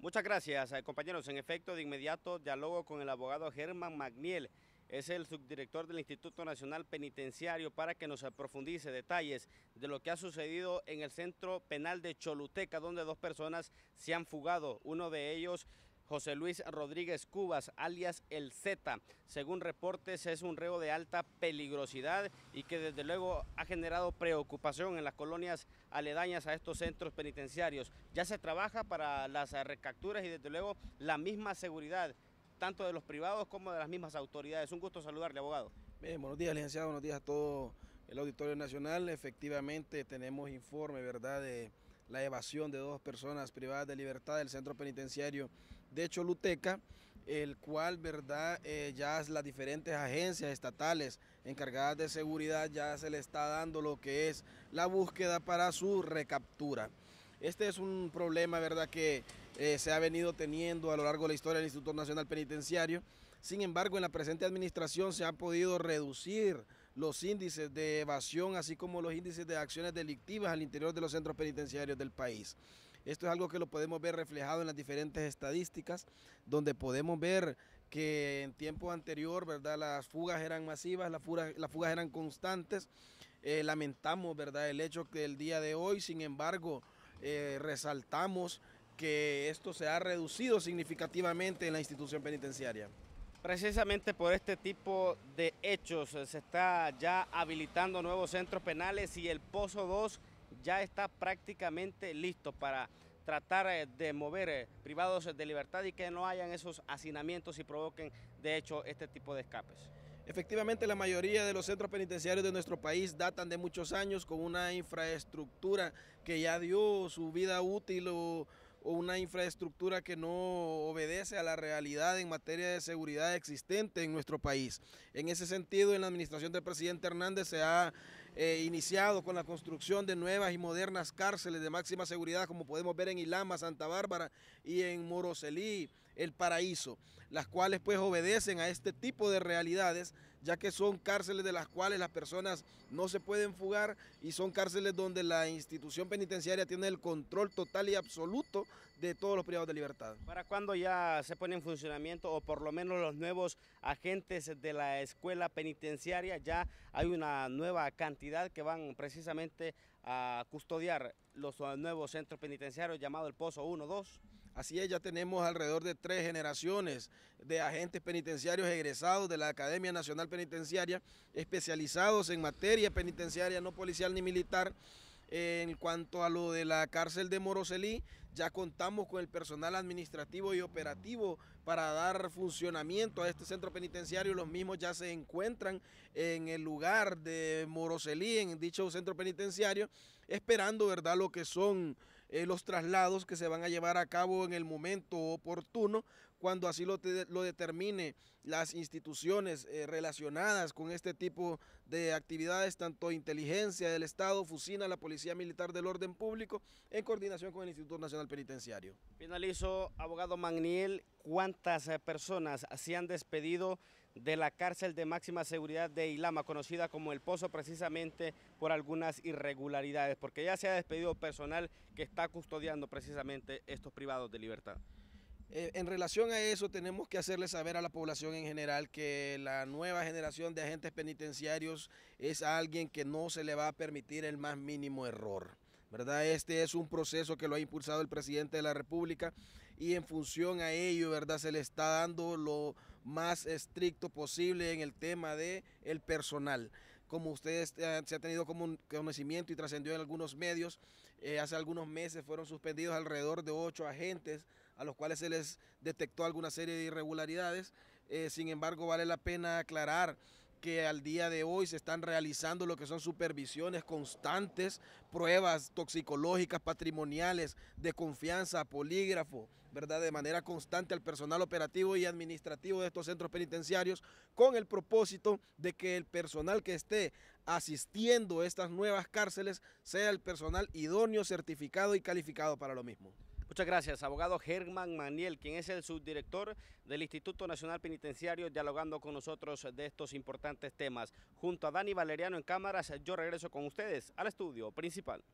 Muchas gracias, eh, compañeros. En efecto, de inmediato dialogo con el abogado Germán Magniel. Es el subdirector del Instituto Nacional Penitenciario para que nos aprofundice detalles de lo que ha sucedido en el centro penal de Choluteca, donde dos personas se han fugado. Uno de ellos José Luis Rodríguez Cubas, alias El Z. Según reportes, es un reo de alta peligrosidad y que desde luego ha generado preocupación en las colonias aledañas a estos centros penitenciarios. Ya se trabaja para las recapturas y desde luego la misma seguridad, tanto de los privados como de las mismas autoridades. Un gusto saludarle, abogado. buenos días, licenciado, buenos días a todo el Auditorio Nacional. Efectivamente, tenemos informe, ¿verdad?, la evasión de dos personas privadas de libertad del centro penitenciario de Choluteca, el cual, ¿verdad? Eh, ya las diferentes agencias estatales encargadas de seguridad ya se le está dando lo que es la búsqueda para su recaptura. Este es un problema, ¿verdad?, que eh, se ha venido teniendo a lo largo de la historia del Instituto Nacional Penitenciario. Sin embargo, en la presente administración se ha podido reducir los índices de evasión, así como los índices de acciones delictivas al interior de los centros penitenciarios del país. Esto es algo que lo podemos ver reflejado en las diferentes estadísticas, donde podemos ver que en tiempo anterior, ¿verdad? Las fugas eran masivas, las fugas, fugas eran constantes. Eh, lamentamos, ¿verdad? El hecho que el día de hoy, sin embargo, eh, resaltamos que esto se ha reducido significativamente en la institución penitenciaria. Precisamente por este tipo de hechos eh, se está ya habilitando nuevos centros penales y el Pozo 2 ya está prácticamente listo para tratar eh, de mover eh, privados de libertad y que no hayan esos hacinamientos y provoquen de hecho este tipo de escapes. Efectivamente, la mayoría de los centros penitenciarios de nuestro país datan de muchos años con una infraestructura que ya dio su vida útil o o una infraestructura que no obedece a la realidad en materia de seguridad existente en nuestro país. En ese sentido, en la administración del presidente Hernández se ha eh, iniciado con la construcción de nuevas y modernas cárceles de máxima seguridad, como podemos ver en Ilama, Santa Bárbara y en Moroselí, El Paraíso, las cuales pues obedecen a este tipo de realidades ya que son cárceles de las cuales las personas no se pueden fugar y son cárceles donde la institución penitenciaria tiene el control total y absoluto de todos los privados de libertad. ¿Para cuándo ya se pone en funcionamiento o por lo menos los nuevos agentes de la escuela penitenciaria? Ya hay una nueva cantidad que van precisamente a custodiar los ah, nuevos centros penitenciarios llamados el Pozo 1, 2. Así es, ya tenemos alrededor de tres generaciones de agentes penitenciarios egresados de la Academia Nacional Penitenciaria, especializados en materia penitenciaria, no policial ni militar. En cuanto a lo de la cárcel de Moroselí, ya contamos con el personal administrativo y operativo para dar funcionamiento a este centro penitenciario. Los mismos ya se encuentran en el lugar de Moroselí, en dicho centro penitenciario, esperando, ¿verdad?, lo que son eh, los traslados que se van a llevar a cabo en el momento oportuno cuando así lo, determine las instituciones eh, relacionadas con este tipo de actividades, tanto inteligencia del Estado, Fusina, la Policía Militar del Orden Público, en coordinación con el Instituto Nacional Penitenciario. Finalizo, abogado Magniel, ¿cuántas eh, personas se han despedido de la cárcel de máxima seguridad de Ilama, conocida como El Pozo, precisamente por algunas irregularidades? Porque ya se ha despedido personal que está custodiando precisamente estos privados de libertad. Eh, en relación a eso, tenemos que hacerle saber a la población en general que la nueva generación de agentes penitenciarios es alguien que no se le va a permitir el más mínimo error. ¿verdad? Este es un proceso que lo ha impulsado el presidente de la República y en función a ello, ¿verdad? Se le está dando lo más estricto posible en el tema de el personal como ustedes eh, se ha tenido como conocimiento y trascendió en algunos medios, eh, hace algunos meses fueron suspendidos alrededor de ocho agentes a los cuales se les detectó alguna serie de irregularidades. Eh, sin embargo, vale la pena aclarar que al día de hoy se están realizando lo que son supervisiones constantes, pruebas toxicológicas, patrimoniales, de confianza, polígrafo, ¿verdad? De manera constante al personal operativo y administrativo de estos centros penitenciarios, con el propósito de que el personal que esté asistiendo a estas nuevas cárceles sea el personal idóneo, certificado y calificado para lo mismo. Muchas gracias, abogado Germán Maniel, quien es el subdirector del Instituto Nacional Penitenciario, dialogando con nosotros de estos importantes temas. Junto a Dani Valeriano en cámaras, yo regreso con ustedes al estudio principal.